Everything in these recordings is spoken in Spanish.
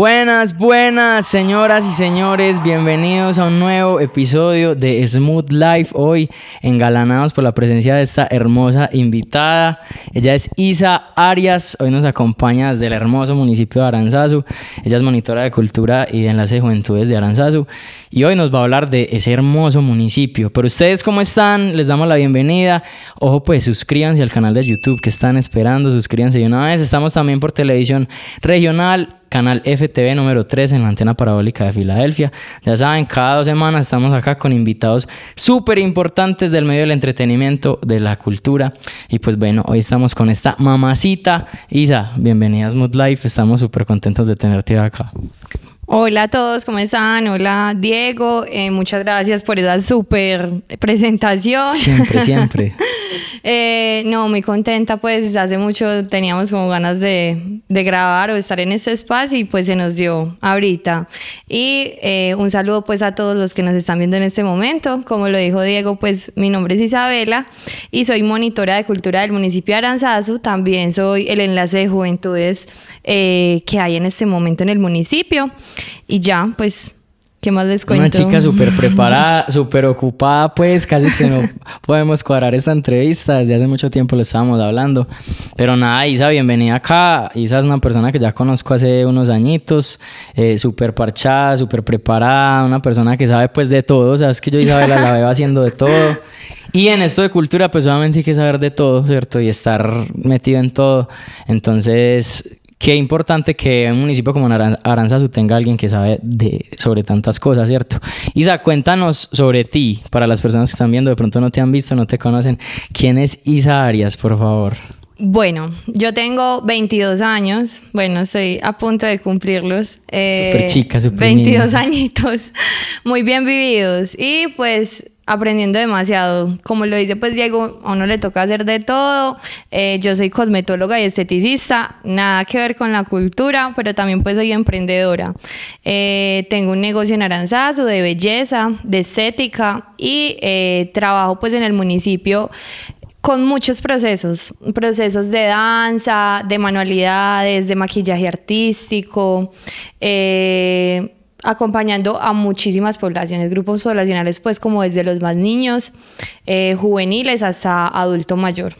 Buenas, buenas, señoras y señores, bienvenidos a un nuevo episodio de Smooth Life. Hoy engalanados por la presencia de esta hermosa invitada. Ella es Isa Arias, hoy nos acompaña desde el hermoso municipio de Aranzazu. Ella es monitora de cultura y de enlace de juventudes de Aranzazu y hoy nos va a hablar de ese hermoso municipio. Pero ustedes, ¿cómo están? Les damos la bienvenida. Ojo, pues suscríbanse al canal de YouTube que están esperando, suscríbanse de una vez. Estamos también por televisión regional canal FTV número 3 en la antena parabólica de Filadelfia. Ya saben, cada dos semanas estamos acá con invitados súper importantes del medio del entretenimiento, de la cultura. Y pues bueno, hoy estamos con esta mamacita. Isa, bienvenida a Life. Estamos súper contentos de tenerte acá. Hola a todos, ¿cómo están? Hola Diego, eh, muchas gracias por esa súper presentación. Siempre, siempre. Eh, no, muy contenta, pues hace mucho teníamos como ganas de, grabar o estar en este espacio y pues se nos dio ahorita. Y eh, un saludo pues a todos los que nos están viendo en este momento. Como lo dijo Diego, pues mi nombre es Isabela y soy monitora de cultura del municipio de Aranzazu. También soy el enlace de juventudes que hay en este momento en el municipio. Y ya, pues ¿Qué más les cuento? Una chica súper preparada, súper ocupada, pues casi que no podemos cuadrar esta entrevista. Desde hace mucho tiempo lo estábamos hablando. Pero nada, Isa, bienvenida acá. Isa es una persona que ya conozco hace unos añitos, eh, súper parchada, súper preparada, una persona que sabe pues de todo. Sabes que yo Isabela la veo haciendo de todo. Y en esto de cultura, pues obviamente hay que saber de todo, ¿cierto? Y estar metido en todo. Entonces, Qué importante que un municipio como Aranzazu tenga alguien que sabe sobre tantas cosas, ¿cierto? Isa, cuéntanos sobre ti, para las personas que están viendo, de pronto no te han visto, no te conocen. ¿Quién es Isa Arias, por favor? Bueno, yo tengo 22 años, bueno, estoy a punto de cumplirlos. Eh, super chica, 22 añitos, muy bien vividos. Y pues aprendiendo demasiado. Como lo dice pues Diego, a uno le toca hacer de todo. Eh, yo soy cosmetóloga y esteticista, nada que ver con la cultura, pero también pues soy emprendedora. Eh, tengo un negocio en Aranzazu de belleza, de estética y eh, trabajo pues en el municipio con muchos procesos, procesos de danza, de manualidades, de maquillaje artístico acompañando a muchísimas poblaciones, grupos poblacionales, pues como desde los más niños, eh, juveniles hasta adulto mayor.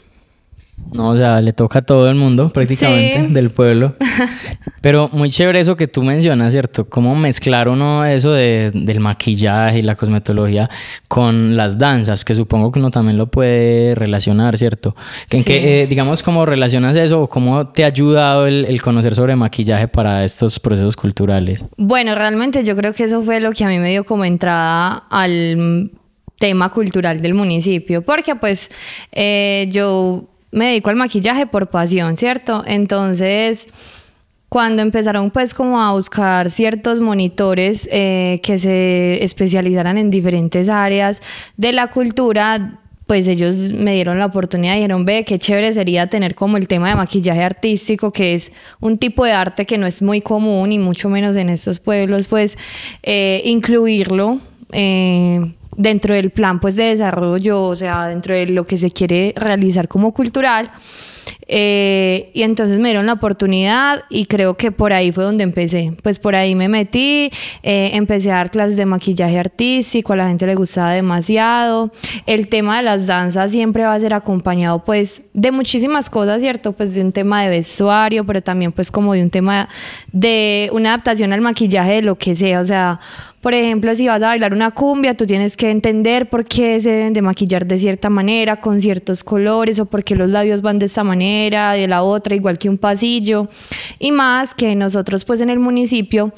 No, o sea, le toca a todo el mundo prácticamente del pueblo. Pero muy chévere eso que tú mencionas, ¿cierto? Cómo mezclar uno eso de, del maquillaje y la cosmetología con las danzas, que supongo que uno también lo puede relacionar, ¿cierto? En eh, digamos, cómo relacionas eso o cómo te ha ayudado el, conocer sobre maquillaje para estos procesos culturales. Bueno, realmente yo creo que eso fue lo que a mí me dio como entrada al tema cultural del municipio, porque pues eh, yo me dedico al maquillaje por pasión, ¿cierto? Entonces, cuando empezaron pues como a buscar ciertos monitores eh, que se especializaran en diferentes áreas de la cultura, pues ellos me dieron la oportunidad y dijeron, ve, qué chévere sería tener como el tema de maquillaje artístico, que es un tipo de arte que no es muy común y mucho menos en estos pueblos, pues eh, incluirlo. Eh, dentro del plan pues de desarrollo, o sea, dentro de lo que se quiere realizar como cultural. Eh, y entonces me dieron la oportunidad y creo que por ahí fue donde empecé. Pues por ahí me metí, eh, empecé a dar clases de maquillaje artístico, a la gente le gustaba demasiado. El tema de las danzas siempre va a ser acompañado pues de muchísimas cosas, ¿cierto? Pues de un tema de vestuario, pero también pues como de un tema de una adaptación al maquillaje de lo que sea, o sea por ejemplo, si vas a bailar una cumbia, tú tienes que entender por qué se deben de maquillar de cierta manera, con ciertos colores, o por qué los labios van de esta manera, de la otra, igual que un pasillo. Y más que nosotros, pues en el municipio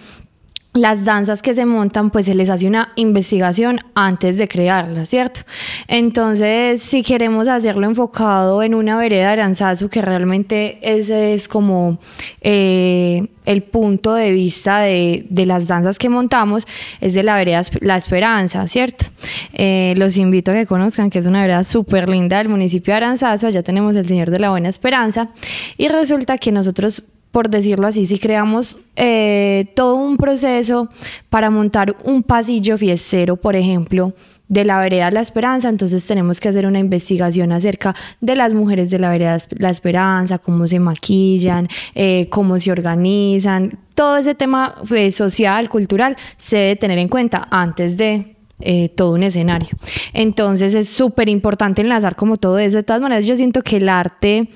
las danzas que se montan, pues se les hace una investigación antes de crearlas, ¿cierto? Entonces, si queremos hacerlo enfocado en una vereda de que realmente ese es como eh, el punto de vista de, las danzas que montamos, es de la vereda La Esperanza, ¿cierto? Eh, los invito a que conozcan que es una vereda súper linda del municipio de Aranzazo, allá tenemos el Señor de la Buena Esperanza, y resulta que nosotros por decirlo así, si creamos eh, todo un proceso para montar un pasillo fiestero, por ejemplo, de la vereda La Esperanza, entonces tenemos que hacer una investigación acerca de las mujeres de la vereda La Esperanza, cómo se maquillan, eh, cómo se organizan, todo ese tema eh, social, cultural, se debe tener en cuenta antes de todo un escenario. Entonces es súper importante enlazar como todo eso. De todas maneras, yo siento que el arte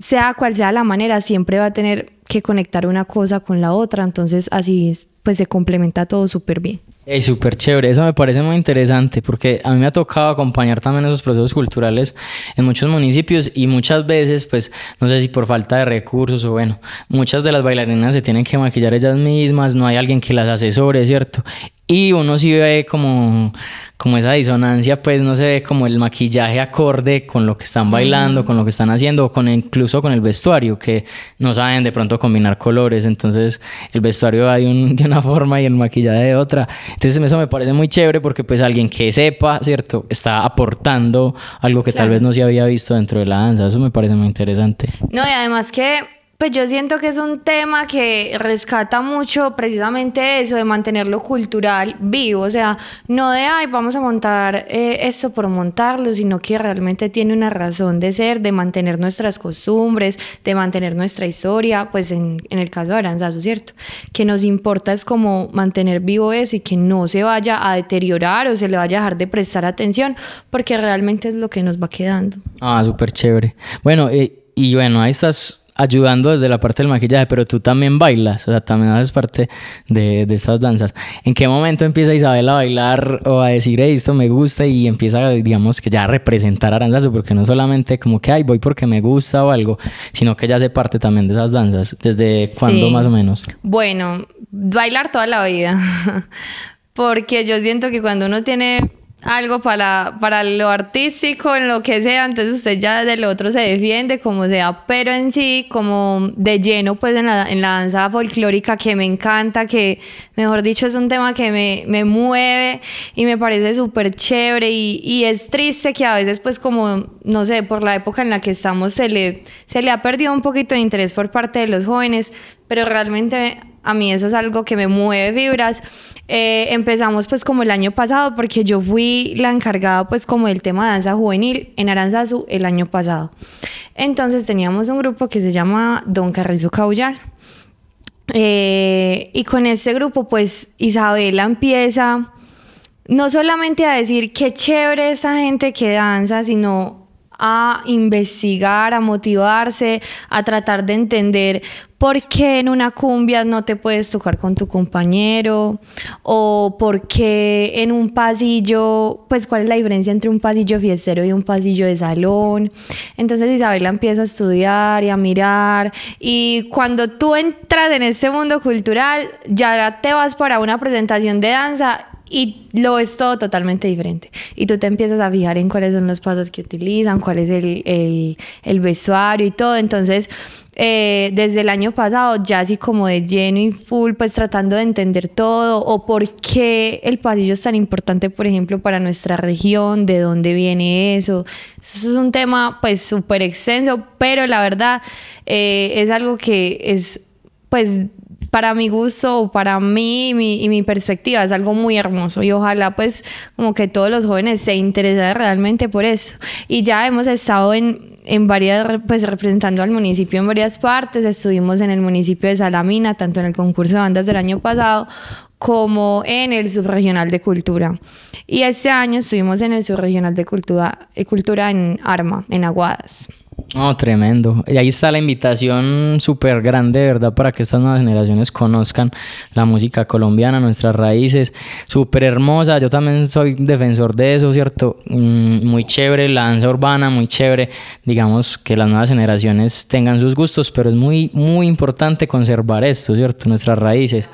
sea cual sea la manera, siempre va a tener que conectar una cosa con la otra, entonces así pues se complementa todo súper bien. Es súper chévere, eso me parece muy interesante porque a mí me ha tocado acompañar también esos procesos culturales en muchos municipios y muchas veces, pues no sé si por falta de recursos o bueno, muchas de las bailarinas se tienen que maquillar ellas mismas, no hay alguien que las asesore, ¿cierto? Y uno sí ve como como esa disonancia, pues no se ve como el maquillaje acorde con lo que están mm. bailando, con lo que están haciendo, o con incluso con el vestuario, que no saben de pronto combinar colores, entonces el vestuario va de, un, de, una forma y el maquillaje de otra. Entonces eso me parece muy chévere porque pues alguien que sepa, ¿cierto? Está aportando algo que tal vez no se había visto dentro de la danza, eso me parece muy interesante. No, y además que pues yo siento que es un tema que rescata mucho precisamente eso de mantenerlo cultural vivo, o sea, no de, ay, vamos a montar eso eh, esto por montarlo, sino que realmente tiene una razón de ser, de mantener nuestras costumbres, de mantener nuestra historia, pues en, el caso de Aranzazo, ¿cierto? Que nos importa es como mantener vivo eso y que no se vaya a deteriorar o se le vaya a dejar de prestar atención, porque realmente es lo que nos va quedando. Ah, súper chévere. Bueno, eh, y bueno, ahí estás ayudando desde la parte del maquillaje, pero tú también bailas, o sea, también haces parte de, de estas danzas. ¿En qué momento empieza Isabel a bailar o a decir, esto me gusta y empieza, digamos, que ya a representar aranzazo? Porque no solamente como que, ay, voy porque me gusta o algo, sino que ya hace parte también de esas danzas. ¿Desde cuándo más o menos? Bueno, bailar toda la vida. porque yo siento que cuando uno tiene algo para, para lo artístico, en lo que sea, entonces usted ya del otro se defiende como sea, pero en sí como de lleno pues en la, en la danza folclórica que me encanta, que mejor dicho es un tema que me, me mueve y me parece súper chévere y, y, es triste que a veces pues como, no sé, por la época en la que estamos se le, se le ha perdido un poquito de interés por parte de los jóvenes, pero realmente a mí eso es algo que me mueve vibras. Eh, empezamos pues como el año pasado, porque yo fui la encargada pues como del tema de danza juvenil en Aranzazu el año pasado. Entonces teníamos un grupo que se llama Don Carrizo Caullar. Eh, y con este grupo pues Isabela empieza no solamente a decir qué chévere esa gente que danza, sino a investigar, a motivarse, a tratar de entender por qué en una cumbia no te puedes tocar con tu compañero o por qué en un pasillo, pues cuál es la diferencia entre un pasillo fiestero y un pasillo de salón. Entonces Isabela empieza a estudiar y a mirar y cuando tú entras en este mundo cultural ya te vas para una presentación de danza y lo es todo totalmente diferente. Y tú te empiezas a fijar en cuáles son los pasos que utilizan, cuál es el, el, vestuario y todo. Entonces, eh, desde el año pasado, ya así como de lleno y full, pues tratando de entender todo o por qué el pasillo es tan importante, por ejemplo, para nuestra región, de dónde viene eso. Eso es un tema pues súper extenso, pero la verdad eh, es algo que es pues para mi gusto, para mí y mi perspectiva, es algo muy hermoso. Y ojalá pues como que todos los jóvenes se interesen realmente por eso. Y ya hemos estado en, en varias, pues representando al municipio en varias partes, estuvimos en el municipio de Salamina, tanto en el concurso de bandas del año pasado como en el subregional de cultura. Y este año estuvimos en el subregional de cultura, de eh, cultura en Arma, en Aguadas. Oh, tremendo. Y ahí está la invitación súper grande, verdad, para que estas nuevas generaciones conozcan la música colombiana, nuestras raíces. Súper hermosa. Yo también soy defensor de eso, ¿cierto? Mm, muy chévere, la danza urbana, muy chévere. Digamos que las nuevas generaciones tengan sus gustos, pero es muy, muy importante conservar esto, ¿cierto? Nuestras raíces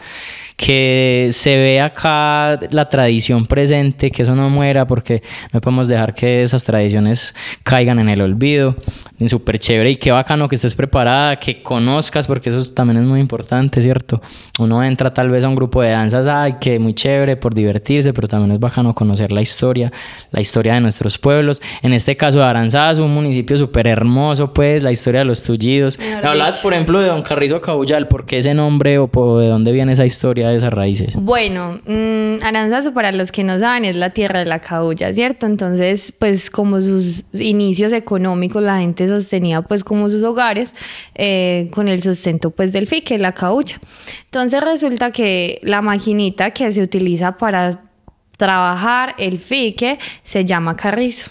que se ve acá la tradición presente, que eso no muera, porque no podemos dejar que esas tradiciones caigan en el olvido. Súper chévere y qué bacano que estés preparada, que conozcas, porque eso también es muy importante, ¿cierto? Uno entra tal vez a un grupo de danzas, ay, que muy chévere por divertirse, pero también es bacano conocer la historia, la historia de nuestros pueblos. En este caso de un municipio súper hermoso, pues, la historia de los tullidos. Hablas hablabas, por ejemplo, de Don Carrizo Cabullal, ¿por qué ese nombre o de dónde viene esa historia? de esas raíces? Bueno, mm, Aranzazo, para los que no saben, es la tierra de la cabulla, ¿cierto? Entonces, pues como sus inicios económicos, la gente sostenía pues como sus hogares eh, con el sustento pues del fique, la caucha. Entonces resulta que la maquinita que se utiliza para trabajar el fique se llama carrizo.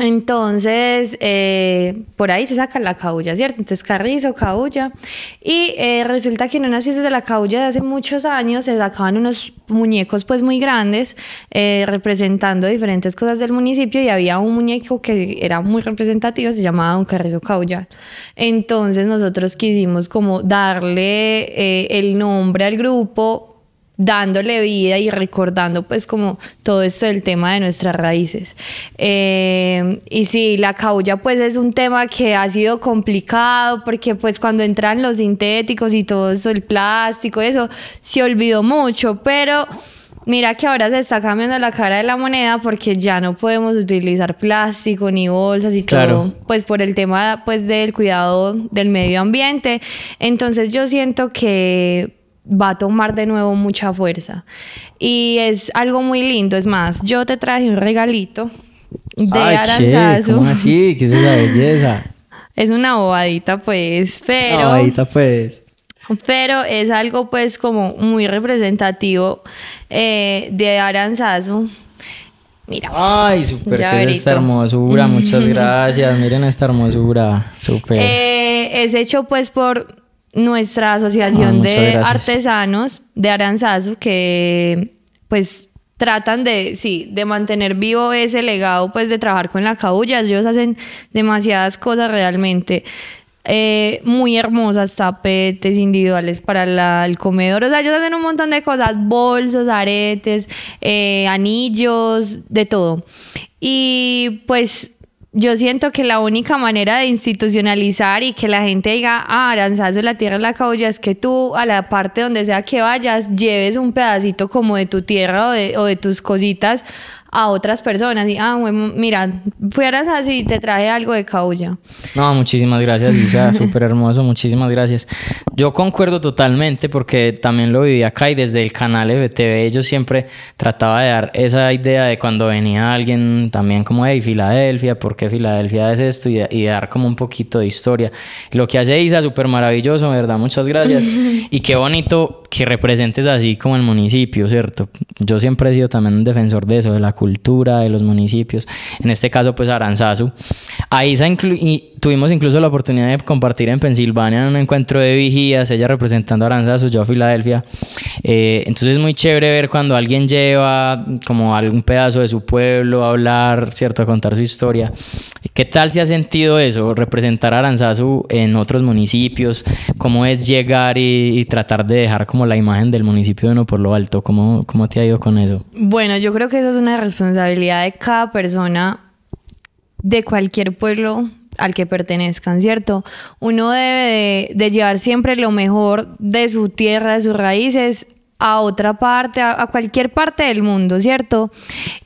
Entonces, eh, por ahí se saca la caulla, ¿cierto? Entonces, carrizo, caulla. Y eh, resulta que en una ciencia de la caulla de hace muchos años se sacaban unos muñecos pues muy grandes eh, representando diferentes cosas del municipio y había un muñeco que era muy representativo, se llamaba Don Carrizo Caulla. Entonces, nosotros quisimos como darle el nombre al grupo dándole vida y recordando pues como todo esto del tema de nuestras raíces. Eh, y sí, la caulla pues es un tema que ha sido complicado porque pues cuando entran los sintéticos y todo eso, el plástico, eso, se olvidó mucho, pero... Mira que ahora se está cambiando la cara de la moneda porque ya no podemos utilizar plástico ni bolsas y claro. todo, pues por el tema pues del cuidado del medio ambiente. Entonces yo siento que va a tomar de nuevo mucha fuerza. Y es algo muy lindo. Es más, yo te traje un regalito de Aranzazu. ¿Qué es esa belleza? Es una bobadita, pues, pero... Una bobadita, pues. Pero es algo, pues, como muy representativo eh, de Aranzazu. Mira. Ay, súper, esta hermosura. Muchas gracias. Miren esta hermosura. Súper. Eh, es hecho pues por nuestra asociación ah, de artesanos de Aranzazu que pues tratan de, sí, de mantener vivo ese legado pues de trabajar con la cabulla. Ellos hacen demasiadas cosas realmente. Eh, muy hermosas, tapetes individuales para el comedor. O sea, ellos hacen un montón de cosas, bolsos, aretes, eh, anillos, de todo. Y pues yo siento que la única manera de institucionalizar y que la gente diga, ah, Aranzazo, la tierra en la caulla, es que tú a la parte donde sea que vayas, lleves un pedacito como de tu tierra o de, o de tus cositas a otras personas. Y, ah, mira, fueras así y te traje algo de caulla. No, muchísimas gracias, Isa, súper hermoso, muchísimas gracias. Yo concuerdo totalmente porque también lo viví acá y desde el canal FTV yo siempre trataba de dar esa idea de cuando venía alguien también como, de... Filadelfia, ¿por qué Filadelfia es esto? Y, y dar como un poquito de historia. Lo que hace Isa, súper maravilloso, ¿verdad? Muchas gracias. y qué bonito que representes así como el municipio, ¿cierto? Yo siempre he sido también un defensor de eso, de la cultura, de los municipios. En este caso, pues Aranzazu. Ahí se incluye tuvimos incluso la oportunidad de compartir en Pensilvania en un encuentro de vigías, ella representando a Aranzazu, yo a Filadelfia. Eh, entonces es muy chévere ver cuando alguien lleva como algún pedazo de su pueblo a hablar, ¿cierto? A contar su historia. ¿Qué tal se ha sentido eso? Representar a Aranzazu en otros municipios, cómo es llegar y, tratar de dejar como la imagen del municipio de uno por lo alto. ¿Cómo, ¿Cómo te ha ido con eso? Bueno, yo creo que eso es una responsabilidad de cada persona de cualquier pueblo al que pertenezcan, ¿cierto? Uno debe de, llevar siempre lo mejor de su tierra, de sus raíces, a otra parte, a, cualquier parte del mundo, ¿cierto?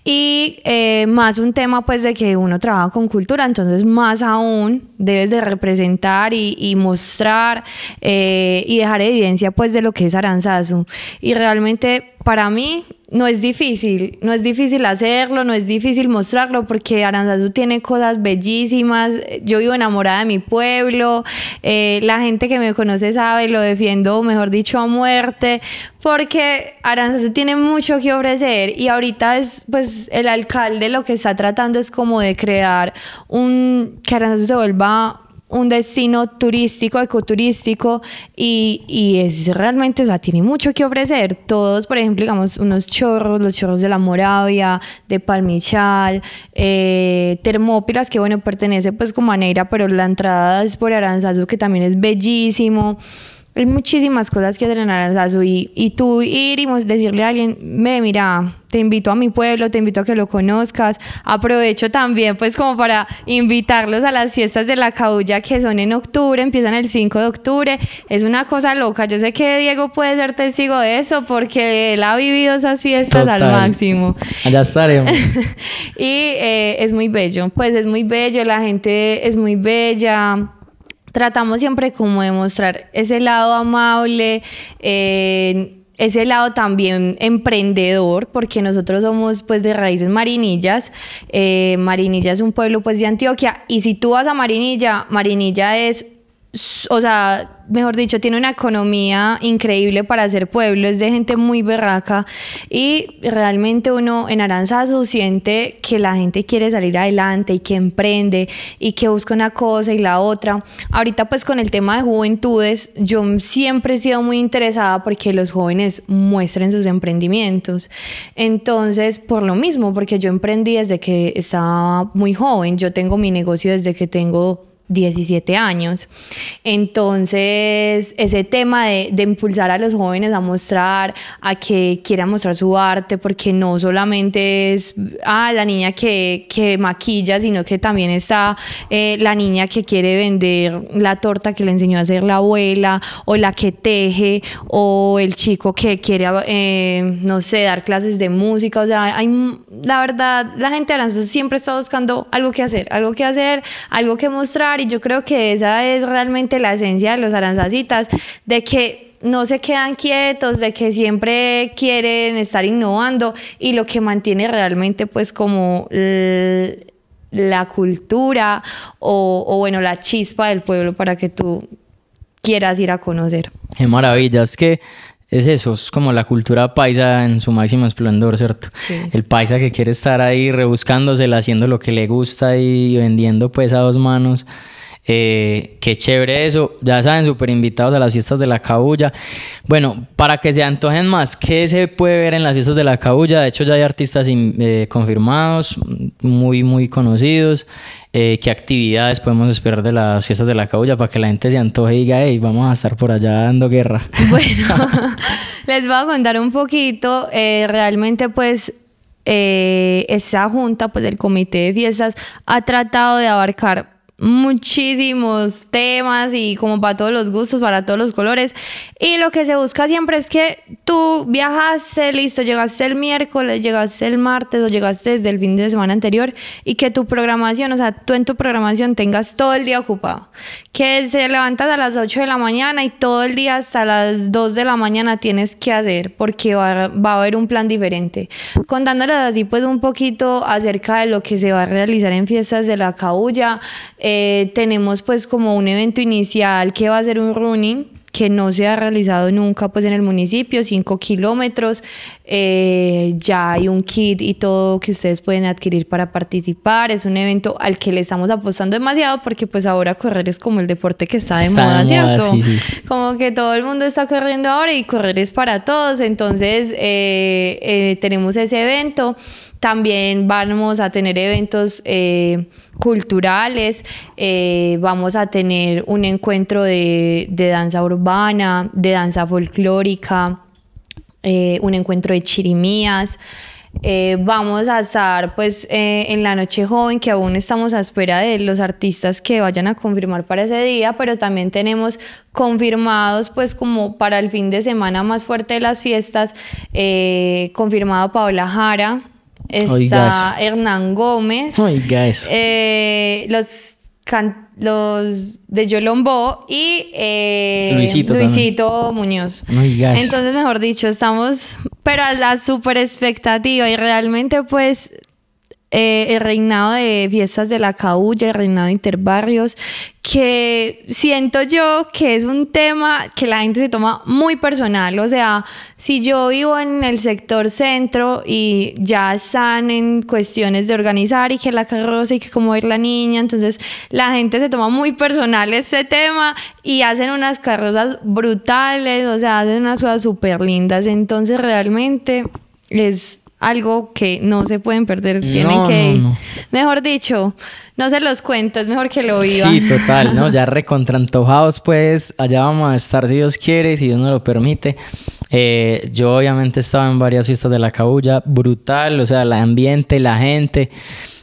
Y eh, más un tema pues de que uno trabaja con cultura, entonces más aún debes de representar y, mostrar eh, y dejar evidencia pues de lo que es Aranzazu. Y realmente para mí no es difícil, no es difícil hacerlo, no es difícil mostrarlo porque Aranzazu tiene cosas bellísimas, yo vivo enamorada de mi pueblo, eh, la gente que me conoce sabe, lo defiendo, mejor dicho, a muerte, porque Aranzazu tiene mucho que ofrecer y ahorita es pues el alcalde lo que está tratando es como de crear un, que Aranzazu se vuelva un destino turístico, ecoturístico y, y es realmente, o sea, tiene mucho que ofrecer. Todos, por ejemplo, digamos, unos chorros, los chorros de la Moravia, de Palmichal, eh, Termópilas, que bueno, pertenece pues como a Neira, pero la entrada es por Aranzazu, que también es bellísimo. Hay muchísimas cosas que adrenar a su y, tú ir y decirle a alguien, me mira, te invito a mi pueblo, te invito a que lo conozcas. Aprovecho también pues como para invitarlos a las fiestas de la caulla que son en octubre, empiezan el 5 de octubre. Es una cosa loca. Yo sé que Diego puede ser testigo de eso porque él ha vivido esas fiestas al máximo. Allá estaremos. y eh, es muy bello, pues es muy bello, la gente es muy bella tratamos siempre como de mostrar ese lado amable, eh, ese lado también emprendedor, porque nosotros somos pues de raíces marinillas. Eh, Marinilla es un pueblo pues de Antioquia y si tú vas a Marinilla, Marinilla es o sea, mejor dicho, tiene una economía increíble para ser pueblo, es de gente muy berraca y realmente uno en Aranzazu siente que la gente quiere salir adelante y que emprende y que busca una cosa y la otra. Ahorita pues con el tema de juventudes, yo siempre he sido muy interesada porque los jóvenes muestren sus emprendimientos. Entonces, por lo mismo, porque yo emprendí desde que estaba muy joven, yo tengo mi negocio desde que tengo 17 años. Entonces, ese tema de, impulsar a los jóvenes a mostrar, a que quieran mostrar su arte, porque no solamente es ah, la niña que, maquilla, sino que también está eh, la niña que quiere vender la torta que le enseñó a hacer la abuela, o la que teje, o el chico que quiere, eh, no sé, dar clases de música. O sea, hay, la verdad, la gente siempre está buscando algo que hacer, algo que hacer, algo que mostrar y yo creo que esa es realmente la esencia de los aranzacitas, de que no se quedan quietos, de que siempre quieren estar innovando y lo que mantiene realmente pues como la cultura o, o bueno, la chispa del pueblo para que tú quieras ir a conocer. Qué maravilla, es que es eso, es como la cultura paisa en su máximo esplendor, ¿cierto? El paisa que quiere estar ahí rebuscándosela, haciendo lo que le gusta y vendiendo pues a dos manos. Eh, qué chévere eso. Ya saben, súper invitados a las fiestas de la cabulla. Bueno, para que se antojen más, ¿qué se puede ver en las fiestas de la cabulla? De hecho, ya hay artistas eh, confirmados, muy, muy conocidos. Eh, ¿Qué actividades podemos esperar de las fiestas de la cabulla para que la gente se antoje y diga, hey, vamos a estar por allá dando guerra? Bueno, les voy a contar un poquito. realmente, pues esa junta pues, del comité de fiestas ha tratado de abarcar muchísimos temas y como para todos los gustos, para todos los colores. Y lo que se busca siempre es que tú viajaste, listo, llegaste el miércoles, llegaste el martes o llegaste desde el fin de semana anterior y que tu programación, o sea, tú en tu programación tengas todo el día ocupado. Que se levantas a las 8 de la mañana y todo el día hasta las 2 de la mañana tienes que hacer porque va, a haber un plan diferente. Contándoles así pues un poquito acerca de lo que se va a realizar en fiestas de la caulla. Eh, tenemos pues como un evento inicial que va a ser un running que no se ha realizado nunca pues en el municipio, 5 kilómetros, eh, ya hay un kit y todo que ustedes pueden adquirir para participar, es un evento al que le estamos apostando demasiado porque pues ahora correr es como el deporte que está de moda, ¿cierto? Como que todo el mundo está corriendo ahora y correr es para todos, entonces eh, tenemos ese evento también vamos a tener eventos eh, culturales, eh, vamos a tener un encuentro de, danza urbana, de danza folclórica, eh, un encuentro de chirimías. vamos a estar pues en la noche joven que aún estamos a espera de los artistas que vayan a confirmar para ese día, pero también tenemos confirmados pues como para el fin de semana más fuerte de las fiestas, confirmado Paola Jara, está Hernán Gómez. Eh, los, de Yolombo y eh, Luisito, Muñoz. Entonces, mejor dicho, estamos pero a la super expectativa y realmente pues eh, el reinado de fiestas de la caulla, el reinado de interbarrios, que siento yo que es un tema que la gente se toma muy personal. O sea, si yo vivo en el sector centro y ya están en cuestiones de organizar y que la carroza y que cómo ir la niña, entonces la gente se toma muy personal este tema y hacen unas carrozas brutales, o sea, hacen unas cosas súper lindas. Entonces realmente es algo que no se pueden perder. Tienen que, mejor dicho, no se los cuento, es mejor que lo vivan. Sí, total, ¿no? ya recontrantojados, pues allá vamos a estar si Dios quiere, si Dios nos lo permite. Eh, yo obviamente estaba en varias fiestas de la cabulla, brutal, o sea, el ambiente, la gente.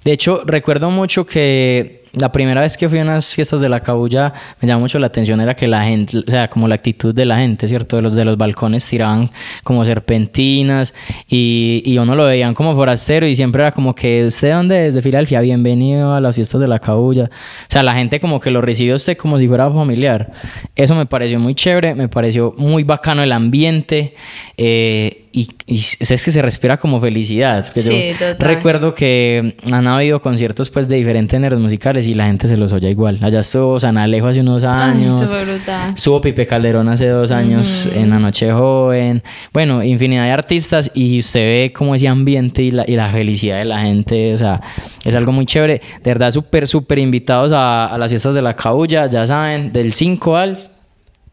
De hecho, recuerdo mucho que la primera vez que fui a unas fiestas de la cabulla me llamó mucho la atención era que la gente, o sea, como la actitud de la gente, ¿cierto? De los de los balcones tiraban como serpentinas y, y uno lo veían como forastero y siempre era como que, ¿usted dónde es? De Filadelfia, bienvenido a las fiestas de la cabulla. O sea, la gente como que lo recibió usted como si fuera familiar. Eso me pareció muy chévere, me pareció muy bacano el ambiente. Eh, y, es que se respira como felicidad. sí, total. Recuerdo que han habido conciertos pues de diferentes géneros musicales y la gente se los oye igual. Allá estuvo San Alejo hace unos años. Subo Pipe Calderón hace dos años en La Noche Joven. Bueno, infinidad de artistas y usted ve como ese ambiente y la, y la felicidad de la gente. O sea, es algo muy chévere. De verdad, súper, súper invitados a, las fiestas de la Caulla. Ya saben, del 5 al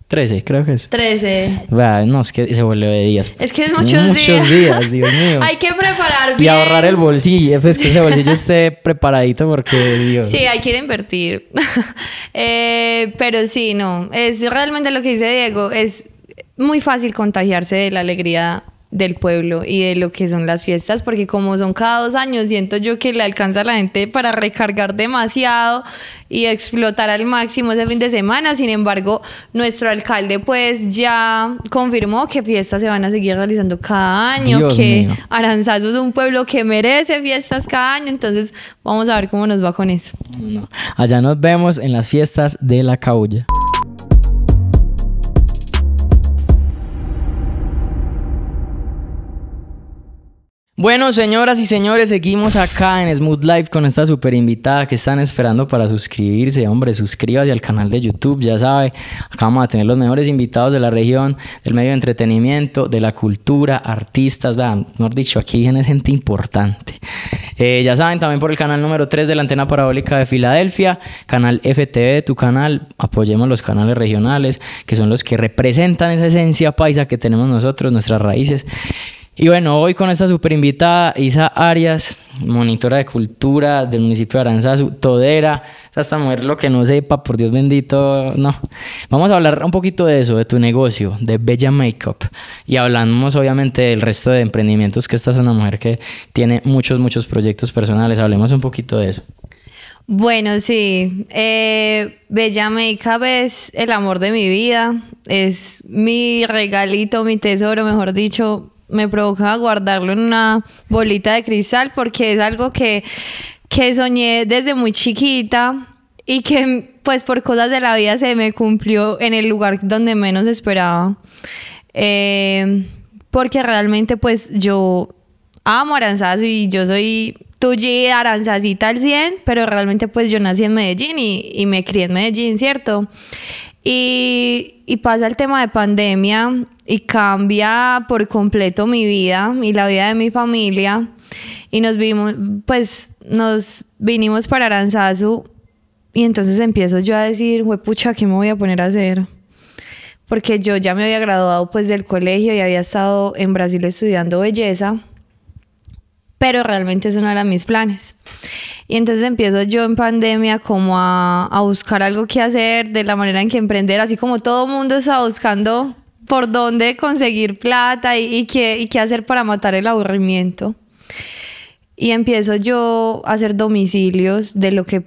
13, creo que es. 13. no, es que se volvió de días. Es que es muchos, muchos días. Dios mío. hay que preparar bien. Y ahorrar el bolsillo. Es pues, que ese bolsillo esté preparadito porque, Dios. Sí, hay que invertir. eh, pero sí, no. Es realmente lo que dice Diego. Es muy fácil contagiarse de la alegría del pueblo y de lo que son las fiestas, porque como son cada dos años, siento yo que le alcanza a la gente para recargar demasiado y explotar al máximo ese fin de semana. Sin embargo, nuestro alcalde pues ya confirmó que fiestas se van a seguir realizando cada año, que mío. es un pueblo que merece fiestas cada año, entonces vamos a ver cómo nos va con eso. Allá nos vemos en las fiestas de la caulla. Bueno, señoras y señores, seguimos acá en Smooth Life con esta super invitada que están esperando para suscribirse. Hombre, suscríbase al canal de YouTube, ya sabe. Acá vamos a tener los mejores invitados de la región, del medio de entretenimiento, de la cultura, artistas, vean, mejor dicho, aquí viene gente importante. Eh, ya saben, también por el canal número 3 de la antena parabólica de Filadelfia, canal FTV, tu canal. Apoyemos los canales regionales, que son los que representan esa esencia paisa que tenemos nosotros, nuestras raíces. Y bueno, hoy con esta super invitada, Isa Arias, monitora de cultura del municipio de Aranzazu, todera, o esta mujer lo que no sepa, por Dios bendito, no. Vamos a hablar un poquito de eso, de tu negocio, de Bella Makeup. Y hablamos obviamente del resto de emprendimientos, que esta es una mujer que tiene muchos, muchos proyectos personales. Hablemos un poquito de eso. Bueno, sí. Eh, Bella Makeup es el amor de mi vida. Es mi regalito, mi tesoro, mejor dicho me provocaba guardarlo en una bolita de cristal porque es algo que, soñé desde muy chiquita y que pues por cosas de la vida se me cumplió en el lugar donde menos esperaba. Eh, porque realmente pues yo amo Aranzazo y yo soy tuya aranzazita al 100, pero realmente pues yo nací en Medellín y, y me crié en Medellín, ¿cierto? Y, pasa el tema de pandemia y cambia por completo mi vida y la vida de mi familia. Y nos vimos, pues nos vinimos para Aranzazu y entonces empiezo yo a decir, pucha, ¿qué me voy a poner a hacer? Porque yo ya me había graduado pues, del colegio y había estado en Brasil estudiando belleza pero realmente eso no eran mis planes. Y entonces empiezo yo en pandemia como a, buscar algo que hacer de la manera en que emprender, así como todo mundo está buscando por dónde conseguir plata y, qué, hacer para matar el aburrimiento. Y empiezo yo a hacer domicilios de lo que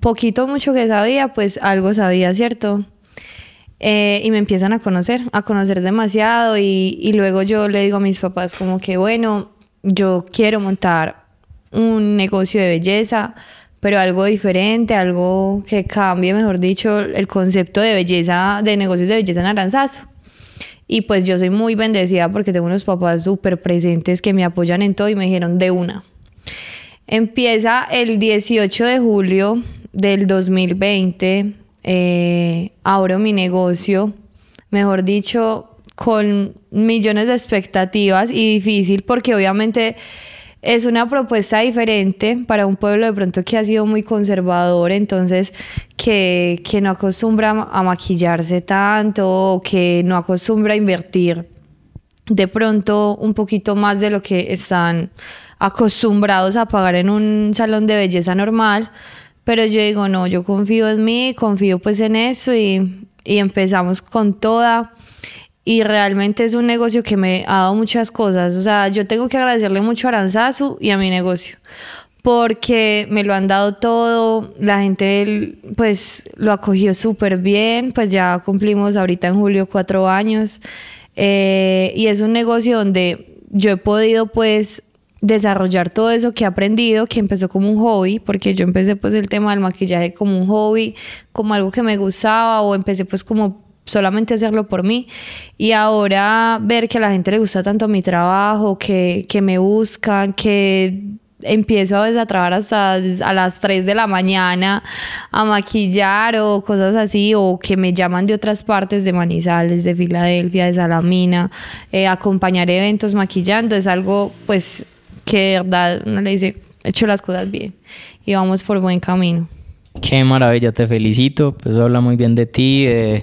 poquito mucho que sabía, pues algo sabía, ¿cierto? Eh, y me empiezan a conocer, a conocer demasiado y luego yo le digo a mis papás como que bueno, yo quiero montar un negocio de belleza, pero algo diferente, algo que cambie, mejor dicho, el concepto de belleza, de negocios de belleza en Aranzazo. Y pues yo soy muy bendecida porque tengo unos papás súper presentes que me apoyan en todo y me dijeron de una. Empieza el 18 de julio del 2020, eh, abro mi negocio, mejor dicho, con millones de expectativas y difícil porque obviamente es una propuesta diferente para un pueblo de pronto que ha sido muy conservador, entonces que, no acostumbra a maquillarse tanto, o que no acostumbra a invertir de pronto un poquito más de lo que están acostumbrados a pagar en un salón de belleza normal. Pero yo digo, no, yo confío en mí, confío pues en eso y, y empezamos con toda y realmente es un negocio que me ha dado muchas cosas. O sea, yo tengo que agradecerle mucho a Aranzazu y a mi negocio porque me lo han dado todo, la gente pues lo acogió súper bien, pues ya cumplimos ahorita en julio cuatro años eh, y es un negocio donde yo he podido pues desarrollar todo eso que he aprendido, que empezó como un hobby, porque yo empecé pues el tema del maquillaje como un hobby, como algo que me gustaba o empecé pues como solamente hacerlo por mí. Y ahora ver que a la gente le gusta tanto mi trabajo, que, me buscan, que empiezo a veces trabajar hasta a las 3 de la mañana a maquillar o cosas así, o que me llaman de otras partes, de Manizales, de Filadelfia, de Salamina, eh, acompañar eventos maquillando, es algo pues que de verdad uno le dice, he hecho las cosas bien y vamos por buen camino. Qué maravilla, te felicito. Pues habla muy bien de ti, de,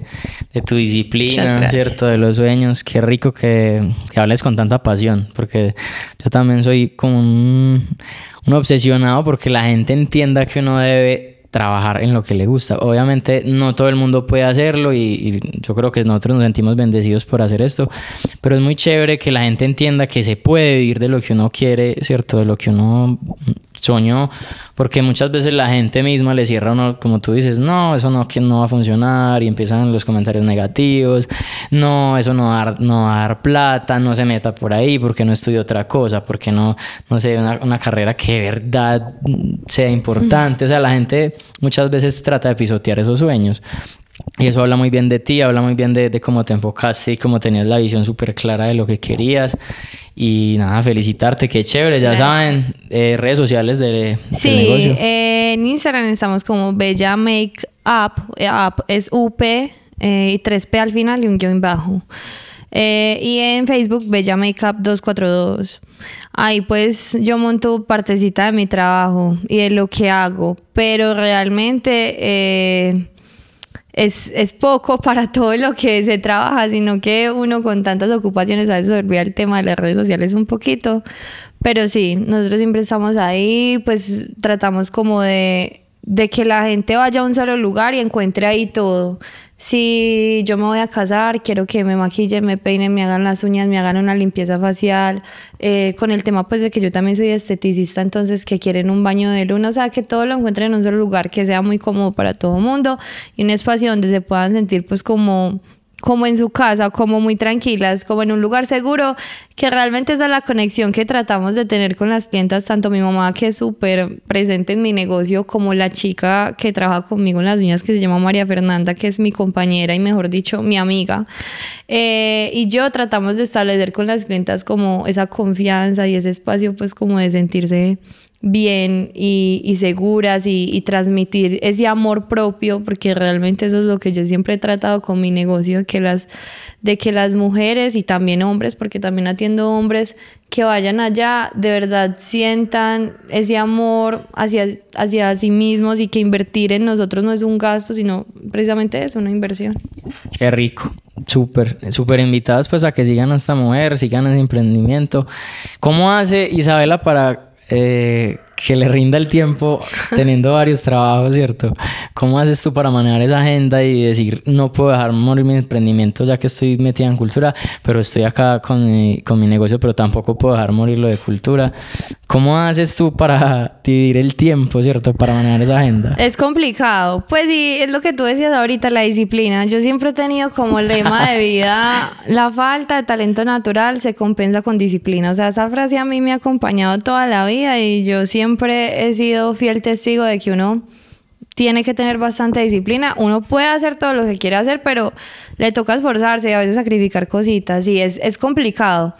tu disciplina, ¿cierto? De los sueños. Qué rico que, hables con tanta pasión, porque yo también soy como un obsesionado porque la gente entienda que uno debe trabajar en lo que le gusta. Obviamente no todo el mundo puede hacerlo y, yo creo que nosotros nos sentimos bendecidos por hacer esto, pero es muy chévere que la gente entienda que se puede vivir de lo que uno quiere, ¿cierto? De lo que uno soñó, porque muchas veces la gente misma le cierra uno, como tú dices, no, eso no, que no va a funcionar y empiezan los comentarios negativos, no, eso no va, a dar, no dar plata, no se meta por ahí, porque no estudio otra cosa, porque no, no sé, una, una carrera que de verdad sea importante, o sea, la gente muchas veces trata de pisotear esos sueños. Y eso habla muy bien de ti, habla muy bien de, cómo te enfocaste y cómo tenías la visión súper clara de lo que querías. Y nada, felicitarte, qué chévere, ya saben, eh, redes sociales de... Sí, negocio. Eh, en Instagram estamos como Bella Make Up, eh, up es UP y 3P al final y un guión bajo. Eh, y en Facebook, Bella Makeup 242. Ahí pues yo monto partecita de mi trabajo y de lo que hago, pero realmente eh, es, poco para todo lo que se trabaja, sino que uno con tantas ocupaciones a veces olvida el tema de las redes sociales un poquito. Pero sí, nosotros siempre estamos ahí, pues tratamos como de, de que la gente vaya a un solo lugar y encuentre ahí todo si yo me voy a casar, quiero que me maquillen, me peinen, me hagan las uñas, me hagan una limpieza facial, eh, con el tema pues de que yo también soy esteticista, entonces que quieren un baño de luna, o sea, que todo lo encuentren en un solo lugar, que sea muy cómodo para todo el mundo y un espacio donde se puedan sentir pues como como en su casa, como muy tranquilas, como en un lugar seguro, que realmente esa es la conexión que tratamos de tener con las clientas, tanto mi mamá que es súper presente en mi negocio, como la chica que trabaja conmigo en las niñas que se llama María Fernanda, que es mi compañera y mejor dicho, mi amiga. Eh, y yo tratamos de establecer con las clientas como esa confianza y ese espacio pues como de sentirse bien y, seguras y, transmitir ese amor propio, porque realmente eso es lo que yo siempre he tratado con mi negocio, que las, de que las mujeres y también hombres, porque también atiendo hombres que vayan allá, de verdad sientan ese amor hacia, hacia sí mismos y que invertir en nosotros no es un gasto, sino precisamente es una inversión. Qué rico. Súper, súper invitadas pues a que sigan hasta esta mujer, sigan ese emprendimiento. ¿Cómo hace Isabela para eh, que le rinda el tiempo teniendo varios trabajos, ¿cierto? ¿Cómo haces tú para manejar esa agenda y decir, no puedo dejar morir mi emprendimiento ya que estoy metida en cultura, pero estoy acá con mi, con mi negocio, pero tampoco puedo dejar morir lo de cultura? ¿Cómo haces tú para dividir el tiempo, ¿cierto? Para manejar esa agenda. Es complicado. Pues sí, es lo que tú decías ahorita, la disciplina. Yo siempre he tenido como lema de vida, la falta de talento natural se compensa con disciplina. O sea, esa frase a mí me ha acompañado toda la vida y yo siempre siempre he sido fiel testigo de que uno tiene que tener bastante disciplina. Uno puede hacer todo lo que quiere hacer, pero le toca esforzarse y a veces sacrificar cositas. Y es, complicado.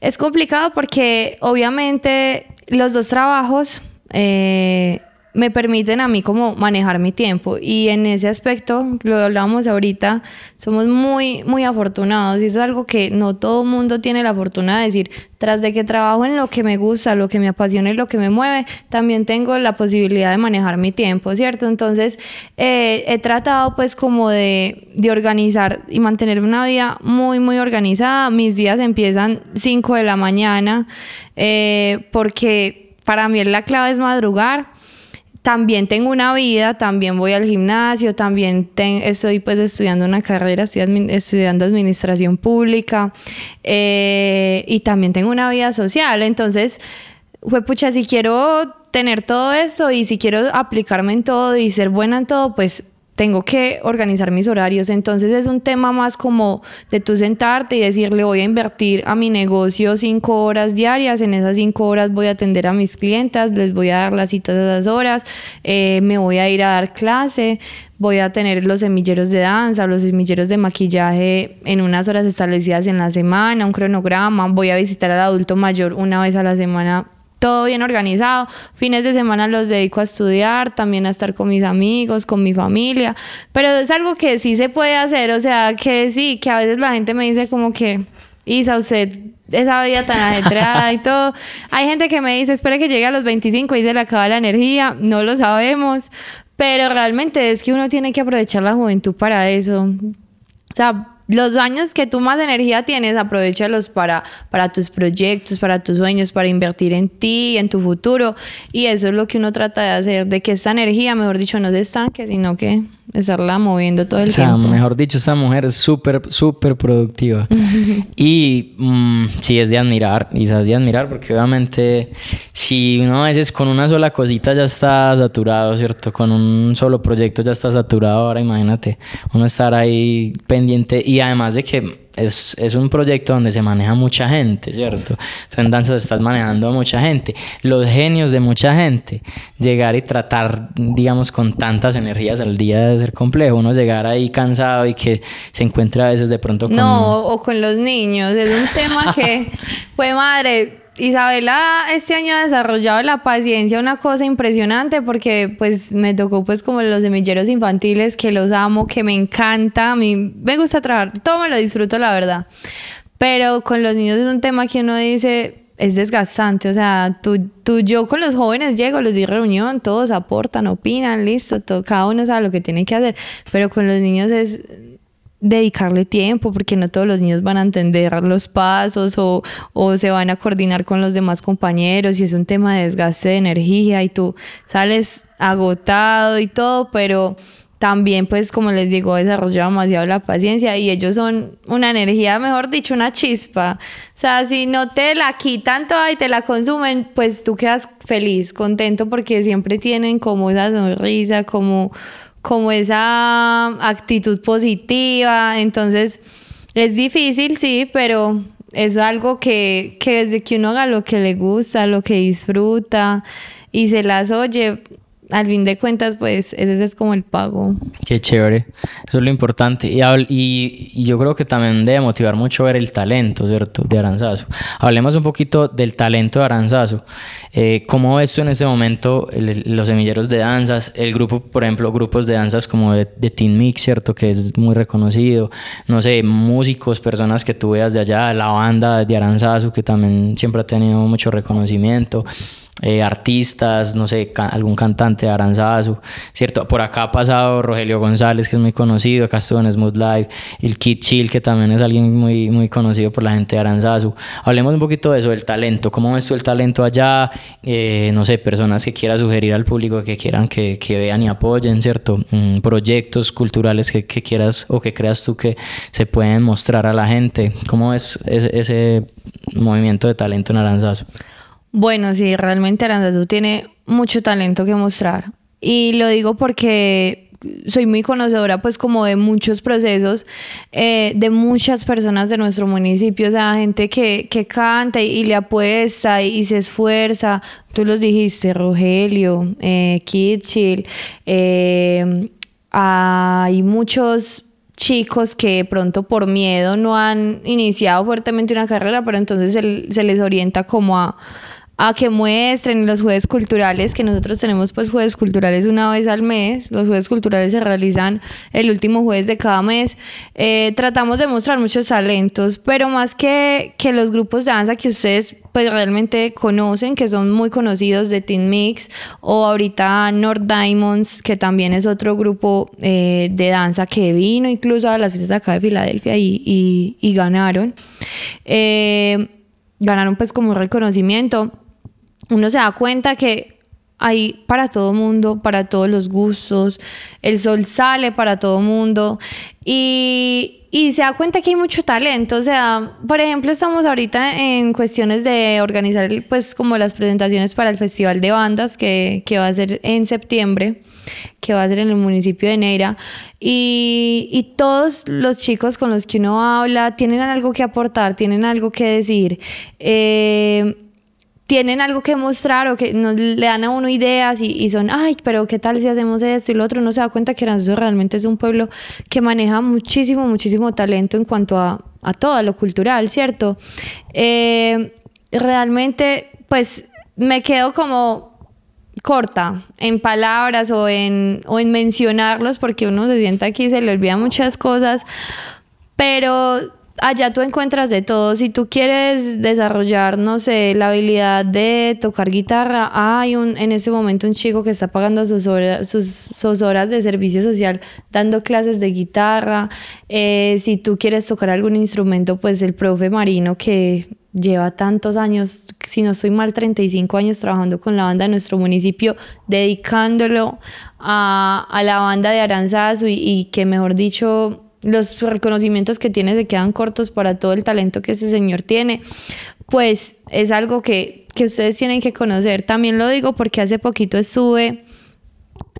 Es complicado porque obviamente los dos trabajos eh, me permiten a mí como manejar mi tiempo. Y en ese aspecto, lo hablábamos ahorita, somos muy, muy afortunados. Y es algo que no todo mundo tiene la fortuna de decir, tras de que trabajo en lo que me gusta, lo que me apasiona y lo que me mueve, también tengo la posibilidad de manejar mi tiempo, ¿cierto? Entonces, eh, he tratado pues como de, organizar y mantener una vida muy, muy organizada. Mis días empiezan 5 de la mañana, eh, porque para mí la clave es madrugar también tengo una vida, también voy al gimnasio, también estoy pues estudiando una carrera, estoy estudiando administración pública eh, y también tengo una vida social. Entonces, fue pucha, si quiero tener todo eso y si quiero aplicarme en todo y ser buena en todo, pues tengo que organizar mis horarios. Entonces es un tema más como de tú sentarte y decirle voy a invertir a mi negocio cinco horas diarias, en esas cinco horas voy a atender a mis clientas, les voy a dar las citas a esas horas, eh, me voy a ir a dar clase, voy a tener los semilleros de danza, los semilleros de maquillaje en unas horas establecidas en la semana, un cronograma, voy a visitar al adulto mayor una vez a la semana todo bien organizado. Fines de semana los dedico a estudiar, también a estar con mis amigos, con mi familia. Pero es algo que sí se puede hacer, o sea, que sí, que a veces la gente me dice como que, Isa, usted esa vida tan ajetreada y todo. Hay gente que me dice, Espera que llegue a los 25 y se le acaba la energía, no lo sabemos. Pero realmente es que uno tiene que aprovechar la juventud para eso. O sea, los años que tú más energía tienes, aprovechalos para, para tus proyectos, para tus sueños, para invertir en ti, en tu futuro. Y eso es lo que uno trata de hacer, de que esta energía, mejor dicho, no se estanque, sino que estarla moviendo todo el o sea, Mejor dicho, esta mujer es súper, súper productiva. y mm, sí, es de admirar, y es de admirar porque obviamente si uno a veces con una sola cosita ya está saturado, ¿cierto? Con un solo proyecto ya está saturado ahora, imagínate. Uno estar ahí pendiente y además de que es, un proyecto donde se maneja mucha gente, ¿cierto? Entonces en danza estás manejando a mucha gente, los genios de mucha gente. Llegar y tratar, digamos, con tantas energías al día de ser complejo. Uno llegar ahí cansado y que se encuentra a veces de pronto con... No, o con los niños. Es un tema que, fue madre Isabela este año ha desarrollado la paciencia, una cosa impresionante porque pues me tocó pues como los semilleros infantiles que los amo, que me encanta, a mí me gusta trabajar, todo me lo disfruto la verdad. Pero con los niños es un tema que uno dice es desgastante, o sea, tú, tú yo con los jóvenes llego, los di reunión, todos aportan, opinan, listo, cada uno sabe lo que tiene que hacer, pero con los niños es dedicarle tiempo porque no todos los niños van a entender los pasos o, se van a coordinar con los demás compañeros y es un tema de desgaste de energía y tú sales agotado y todo, pero también pues como les digo desarrolla demasiado la paciencia y ellos son una energía, mejor dicho, una chispa. O sea, si no te la quitan toda y te la consumen, pues tú quedas feliz, contento porque siempre tienen como esa sonrisa, como como esa actitud positiva. Entonces, es difícil, sí, pero es algo que, que desde que uno haga lo que le gusta, lo que disfruta y se las oye, al fin de cuentas, pues ese es como el pago. Qué chévere, eso es lo importante. Y, yo creo que también debe motivar mucho ver el talento, ¿cierto? De Aranzazo. Hablemos un poquito del talento de Aranzazo. Eh, ¿Cómo ves tú en este momento los semilleros de danzas? El grupo, por ejemplo, grupos de danzas como de, Teen Team Mix, ¿cierto? Que es muy reconocido. No sé, músicos, personas que tú veas de allá, la banda de Aranzazo, que también siempre ha tenido mucho reconocimiento. Eh, artistas, no sé, algún cantante, de Aranzazu, ¿cierto? Por acá ha pasado Rogelio González, que es muy conocido, acá estuvo en Smooth Live, el Kid Chill, que también es alguien muy, muy conocido por la gente de Aranzazu. Hablemos un poquito de eso, del talento, ¿cómo ves tú el talento allá? Eh, no sé, personas que quieras sugerir al público, que quieran que, vean y apoyen, ¿cierto? Mm, proyectos culturales que, quieras o que creas tú que se pueden mostrar a la gente. ¿Cómo es ese, ese movimiento de talento en Aranzazu? Bueno, sí, realmente tú tiene mucho talento que mostrar. Y lo digo porque soy muy conocedora pues como de muchos procesos eh, de muchas personas de nuestro municipio, o sea, gente que, que canta y, le apuesta y, se esfuerza. Tú los dijiste, Rogelio, eh, eh hay muchos chicos que pronto por miedo no han iniciado fuertemente una carrera, pero entonces se les orienta como a a que muestren los jueves culturales, que nosotros tenemos pues jueves culturales una vez al mes, los jueves culturales se realizan el último jueves de cada mes, eh, tratamos de mostrar muchos talentos, pero más que, que los grupos de danza que ustedes pues realmente conocen, que son muy conocidos de Teen Mix o ahorita North Diamonds, que también es otro grupo eh, de danza que vino incluso a las fiestas acá de Filadelfia y, y, ganaron. Eh, ganaron pues como reconocimiento uno se da cuenta que hay para todo mundo, para todos los gustos, el sol sale para todo mundo y, se da cuenta que hay mucho talento, o sea, por ejemplo, estamos ahorita en cuestiones de organizar pues como las presentaciones para el Festival de Bandas que, que va a ser en septiembre, que va a ser en el municipio de Neira y, y todos los chicos con los que uno habla tienen algo que aportar, tienen algo que decir. Eh, tienen algo que mostrar o que le dan a uno ideas y, son, ay, pero ¿qué tal si hacemos esto y lo otro? no se da cuenta que eso realmente es un pueblo que maneja muchísimo, muchísimo talento en cuanto a, a todo, lo cultural, ¿cierto? Eh, realmente, pues me quedo como corta en palabras o en, o en mencionarlos porque uno se sienta aquí y se le olvida muchas cosas, pero allá tú encuentras de todo. Si tú quieres desarrollar, no sé, la habilidad de tocar guitarra, hay un, en ese momento un chico que está pagando sus, sus, horas de servicio social dando clases de guitarra. Eh, si tú quieres tocar algún instrumento, pues el profe Marino que lleva tantos años, si no estoy mal, 35 años trabajando con la banda de nuestro municipio, dedicándolo a, a la banda de Aranzazu y, y que, mejor dicho, los reconocimientos que tiene se quedan cortos para todo el talento que ese señor tiene, pues es algo que, ustedes tienen que conocer. También lo digo porque hace poquito estuve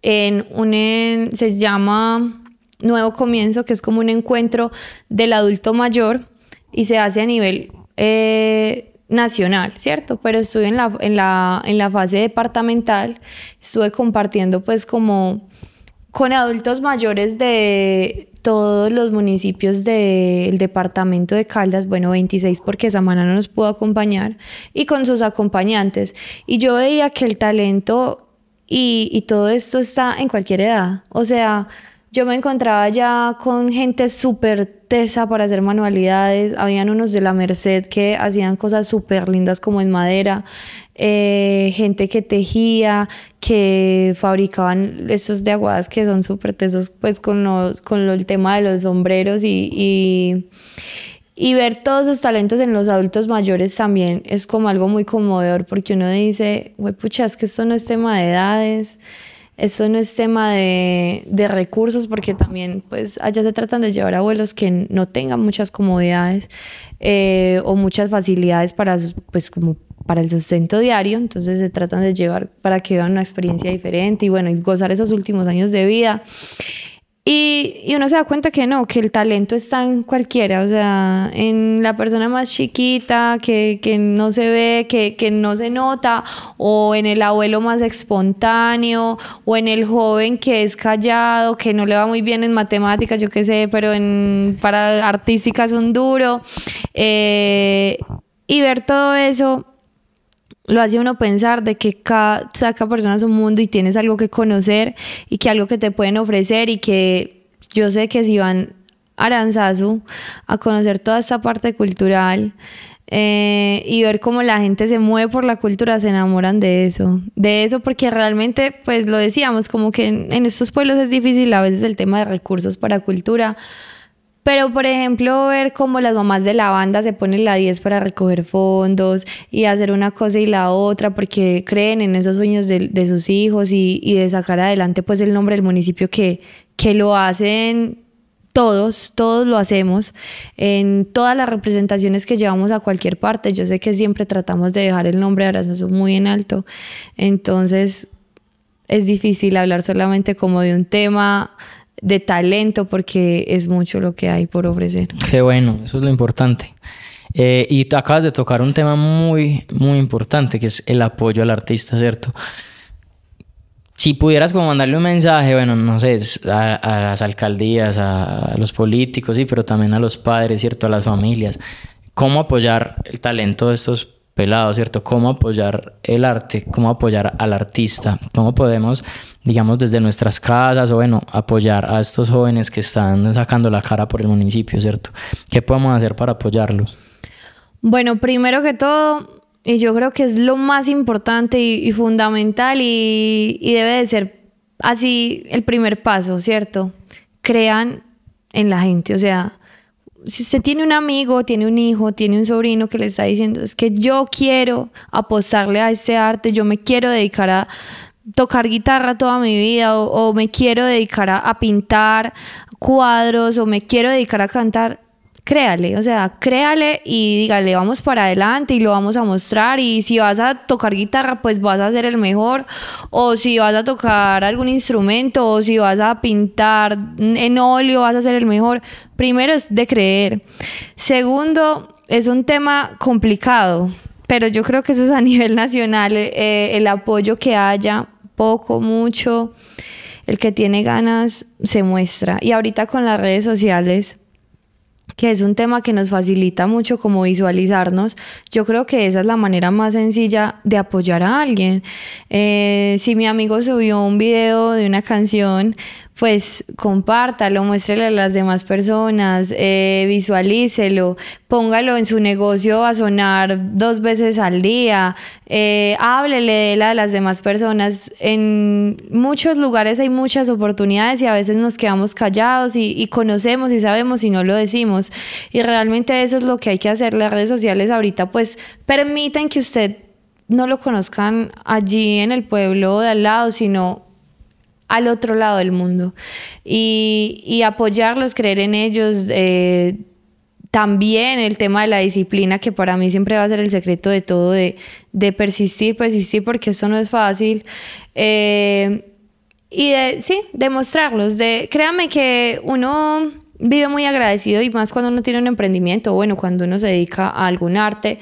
en un, se llama Nuevo Comienzo, que es como un encuentro del adulto mayor y se hace a nivel eh, nacional, ¿cierto? Pero estuve en la, en, la, en la fase departamental, estuve compartiendo pues como con adultos mayores de todos los municipios del departamento de Caldas, bueno, 26 porque Samana no nos pudo acompañar, y con sus acompañantes. Y yo veía que el talento y, y todo esto está en cualquier edad. O sea, yo me encontraba ya con gente súper tesa para hacer manualidades. Habían unos de la Merced que hacían cosas súper lindas como en madera. Eh, gente que tejía, que fabricaban esos de aguadas que son súper tesos pues con, con el tema de los sombreros y, ver todos esos talentos en los adultos mayores también es como algo muy conmovedor porque uno dice, pucha, es que esto no es tema de edades, eso no es tema de, de, recursos porque también pues allá se tratan de llevar abuelos que no tengan muchas comodidades eh, o muchas facilidades para pues como para el sustento diario, entonces se tratan de llevar para que vean una experiencia diferente y bueno, y gozar esos últimos años de vida. Y, uno se da cuenta que no, que el talento está en cualquiera, o sea, en la persona más chiquita, que, que no se ve, que, que, no se nota, o en el abuelo más espontáneo, o en el joven que es callado, que no le va muy bien en matemáticas, yo qué sé, pero en, para artísticas un duro. Eh, y ver todo eso lo hace uno pensar de que cada, saca persona a su mundo y tienes algo que conocer y que algo que te pueden ofrecer y que yo sé que si van a Aranzazu a conocer toda esta parte cultural eh, y ver cómo la gente se mueve por la cultura, se enamoran de eso, de eso porque realmente, pues lo decíamos, como que en, en estos pueblos es difícil a veces el tema de recursos para cultura pero, por ejemplo, ver cómo las mamás de la banda se ponen la 10 para recoger fondos y hacer una cosa y la otra porque creen en esos sueños de, sus hijos y, de sacar adelante pues el nombre del municipio que, que lo hacen todos, todos lo hacemos en todas las representaciones que llevamos a cualquier parte. Yo sé que siempre tratamos de dejar el nombre de Arazazo muy en alto. Entonces, es difícil hablar solamente como de un tema de talento, porque es mucho lo que hay por ofrecer. Qué bueno, eso es lo importante. Eh, y y acabas de tocar un tema muy, muy importante, que es el apoyo al artista, ¿cierto? Si pudieras como mandarle un mensaje, bueno, no sé, a, las alcaldías, a, los políticos, sí, pero también a los padres, ¿cierto? A las familias. ¿Cómo apoyar el talento de estos pelado, ¿cierto? ¿Cómo apoyar el arte? ¿Cómo apoyar al artista? ¿Cómo podemos, digamos, desde nuestras casas o, bueno, apoyar a estos jóvenes que están sacando la cara por el municipio, ¿cierto? ¿Qué podemos hacer para apoyarlos? Bueno, primero que todo, y yo creo que es lo más importante y, fundamental y, y debe de ser así el primer paso, ¿cierto? Crean en la gente, o sea, si usted tiene un amigo, tiene un hijo, tiene un sobrino que le está diciendo, es que yo quiero apostarle a ese arte, yo me quiero dedicar a tocar guitarra toda mi vida o, me quiero dedicar a pintar cuadros o me quiero dedicar a cantar, créale, o sea, créale y dígale, vamos para adelante y lo vamos a mostrar y si vas a tocar guitarra, pues vas a ser el mejor, o si vas a tocar algún instrumento, o si vas a pintar en óleo, vas a ser el mejor. Primero es de creer. Segundo, es un tema complicado, pero yo creo que eso es a nivel nacional, eh, el apoyo que haya, poco, mucho. El que tiene ganas se muestra. Y ahorita con las redes sociales, que es un tema que nos facilita mucho como visualizarnos, yo creo que esa es la manera más sencilla de apoyar a alguien. Eh, si mi amigo subió un video de una canción, pues compártalo, muéstrele a las demás personas, eh, visualícelo, póngalo en su negocio a sonar dos veces al día, eh, háblele de a las demás personas. En muchos lugares hay muchas oportunidades y a veces nos quedamos callados y, y conocemos y sabemos y no lo decimos. Y realmente eso es lo que hay que hacer. Las redes sociales ahorita pues permiten que usted no lo conozcan allí en el pueblo de al lado, sino al otro lado del mundo y, apoyarlos, creer en ellos. Eh, también el tema de la disciplina, que para mí siempre va a ser el secreto de todo, de, persistir, persistir, porque eso no es fácil. Eh, y de, sí, demostrarlos. De, créame que uno vive muy agradecido y más cuando uno tiene un emprendimiento, bueno, cuando uno se dedica a algún arte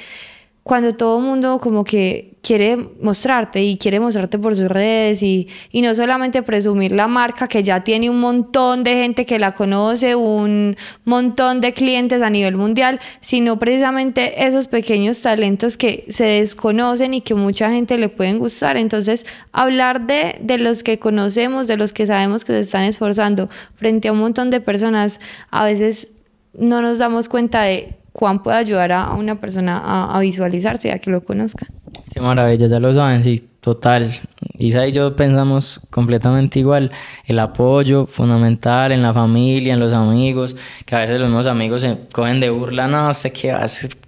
cuando todo el mundo como que quiere mostrarte y quiere mostrarte por sus redes y, y, no solamente presumir la marca que ya tiene un montón de gente que la conoce, un montón de clientes a nivel mundial, sino precisamente esos pequeños talentos que se desconocen y que mucha gente le pueden gustar. Entonces, hablar de, de los que conocemos, de los que sabemos que se están esforzando frente a un montón de personas, a veces no nos damos cuenta de cuán puede ayudar a, una persona a, visualizarse y a que lo conozca. Qué maravilla, ya lo saben, sí, total. Isa y yo pensamos completamente igual. El apoyo fundamental en la familia, en los amigos, que a veces los mismos amigos se cogen de burla, no, sé qué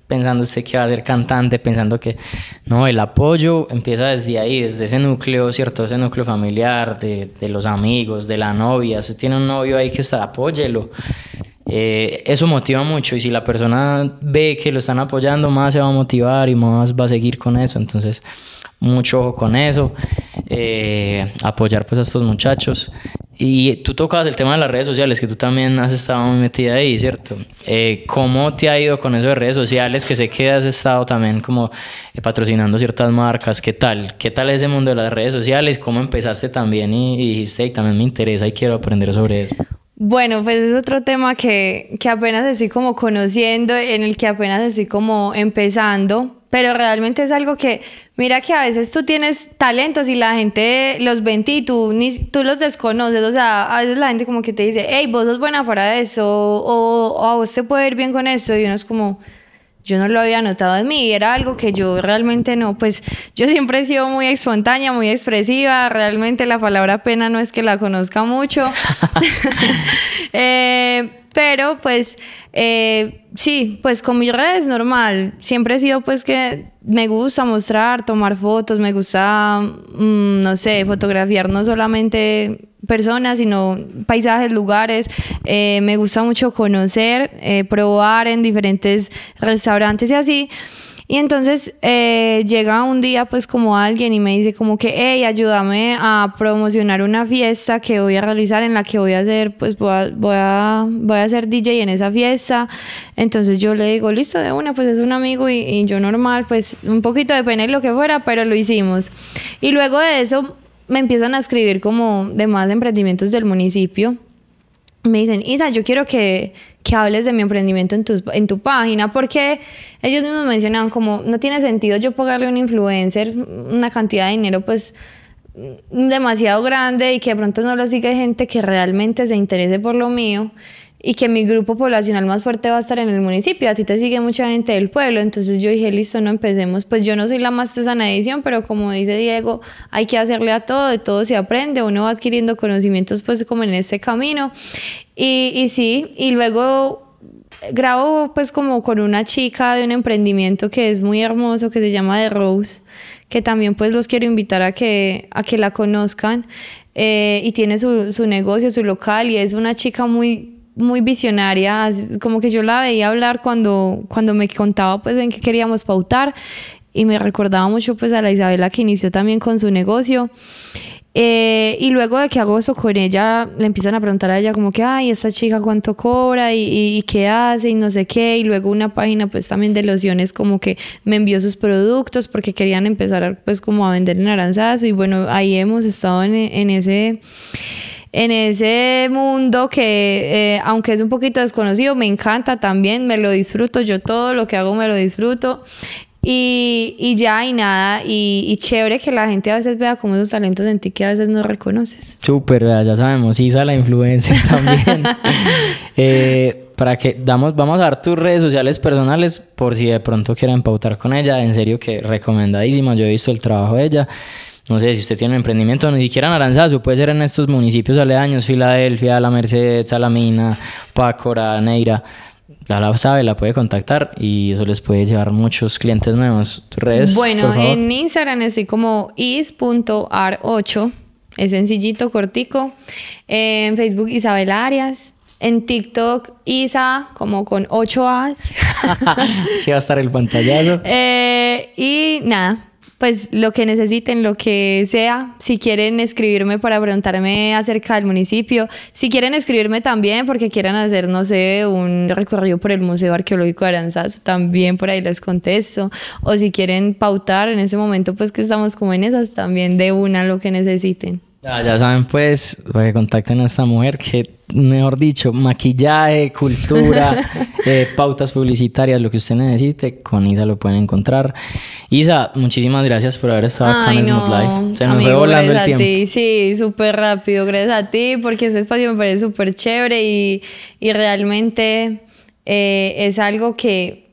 pensando usted que va a ser cantante, pensando que no, el apoyo empieza desde ahí, desde ese núcleo, ¿cierto? Ese núcleo familiar, de, de los amigos, de la novia, usted tiene un novio ahí que está, apóyelo. Eh, eso motiva mucho y si la persona ve que lo están apoyando, más se va a motivar y más va a seguir con eso. Entonces, mucho ojo con eso, eh, apoyar pues a estos muchachos. Y tú tocabas el tema de las redes sociales, que tú también has estado muy metida ahí, ¿cierto? Eh, ¿Cómo te ha ido con eso de redes sociales? Que sé que has estado también como patrocinando ciertas marcas, ¿qué tal? ¿Qué tal ese mundo de las redes sociales? ¿Cómo empezaste también y, y dijiste, y también me interesa y quiero aprender sobre eso? Bueno, pues es otro tema que, que apenas estoy como conociendo, en el que apenas estoy como empezando, pero realmente es algo que, mira que a veces tú tienes talentos y la gente los ve y tú, ni, tú los desconoces, o sea, a veces la gente como que te dice, hey, vos sos buena para eso, o, o vos te puede ir bien con eso, y uno es como, yo no lo había notado en mí, era algo que yo realmente no, pues yo siempre he sido muy espontánea, muy expresiva, realmente la palabra pena no es que la conozca mucho, eh, pero pues eh, sí, pues con mis redes normal. Siempre he sido pues que me gusta mostrar, tomar fotos, me gusta, mm, no sé, fotografiar no solamente personas, sino paisajes, lugares. Eh, me gusta mucho conocer, eh, probar en diferentes restaurantes y así. Y entonces eh, llega un día pues como alguien y me dice como que, hey, ayúdame a promocionar una fiesta que voy a realizar en la que voy a hacer, pues voy a, voy a, voy ser DJ en esa fiesta. Entonces yo le digo, listo, de una, pues es un amigo y, yo normal, pues un poquito de pena y lo que fuera, pero lo hicimos. Y luego de eso me empiezan a escribir como demás emprendimientos del municipio me dicen, Isa, yo quiero que, que hables de mi emprendimiento en tu, en tu página, porque ellos mismos mencionaban como no tiene sentido yo pagarle a un influencer una cantidad de dinero pues mm, demasiado grande y que de pronto no lo siga gente que realmente se interese por lo mío y que mi grupo poblacional más fuerte va a estar en el municipio. A ti te sigue mucha gente del pueblo, entonces yo dije, listo, no empecemos. Pues yo no soy la más tesana edición, pero como dice Diego, hay que hacerle a todo, de todo se aprende, uno va adquiriendo conocimientos pues como en este camino. Y, y sí, y luego grabo pues como con una chica de un emprendimiento que es muy hermoso, que se llama The Rose, que también pues los quiero invitar a que, a que la conozcan. Eh, y tiene su, su negocio, su local, y es una chica muy muy visionaria, como que yo la veía hablar cuando, cuando me contaba pues en qué queríamos pautar y me recordaba mucho pues a la Isabela que inició también con su negocio. Eh, y luego de que hago eso con ella, le empiezan a preguntar a ella como que, ay, esta chica cuánto cobra y, qué hace y no sé qué. Y luego una página pues también de lociones como que me envió sus productos porque querían empezar pues como a vender en Aranzazo. Y bueno, ahí hemos estado en, en ese en ese mundo que, eh, aunque es un poquito desconocido, me encanta también, me lo disfruto, yo todo lo que hago me lo disfruto. Y, y ya, y nada, y, y, chévere que la gente a veces vea como esos talentos en ti que a veces no reconoces. Súper, ya sabemos, Isa la influencia también. Eh, para que damos, vamos a dar tus redes sociales personales por si de pronto quieran pautar con ella. En serio que recomendadísima, yo he visto el trabajo de ella no sé, si usted tiene un emprendimiento, ni siquiera en Aranzazo... puede ser en estos municipios aledaños, Filadelfia, La Merced, Salamina, Pácora, Neira, la sabe, la puede contactar y eso les puede llevar muchos clientes nuevos. Redes, bueno, en Instagram estoy como is.ar8, es sencillito, cortico. En Facebook Isabel Arias, en TikTok, Isa, como con 8 As. va a estar el pantallazo. Eh, y nada, pues lo que necesiten, lo que sea. Si quieren escribirme para preguntarme acerca del municipio, si quieren escribirme también porque quieran hacer, no sé, un recorrido por el Museo Arqueológico de Aranzazo, también por ahí les contesto. O si quieren pautar en ese momento, pues que estamos como en esas también, de una lo que necesiten. Ya, saben, pues, para que contacten a esta mujer que, mejor dicho, maquillaje, cultura, eh, pautas publicitarias, lo que usted necesite, con Isa lo pueden encontrar. Isa, muchísimas gracias por haber estado con en Life. Se nos fue volando el tiempo. Ti. Sí, súper rápido, gracias a ti, porque ese espacio me parece súper chévere y, realmente eh, es algo que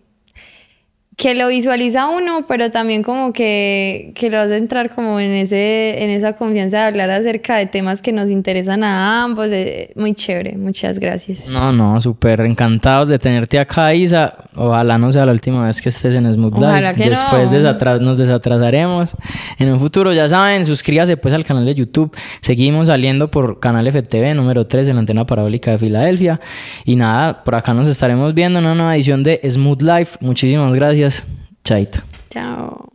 que lo visualiza uno, pero también como que, que, lo hace entrar como en, ese, en esa confianza de hablar acerca de temas que nos interesan a ambos. Eh, muy chévere, muchas gracias. No, no, súper encantados de tenerte acá, Isa. Ojalá no sea la última vez que estés en Smooth Ojalá Live. Que Después no. desatras, nos desatrasaremos. En un futuro, ya saben, suscríbase pues al canal de YouTube. Seguimos saliendo por Canal FTV número 3 en la antena parabólica de Filadelfia. Y nada, por acá nos estaremos viendo en una nueva edición de Smooth Life. Muchísimas gracias. Gracias. Chaito. Chao.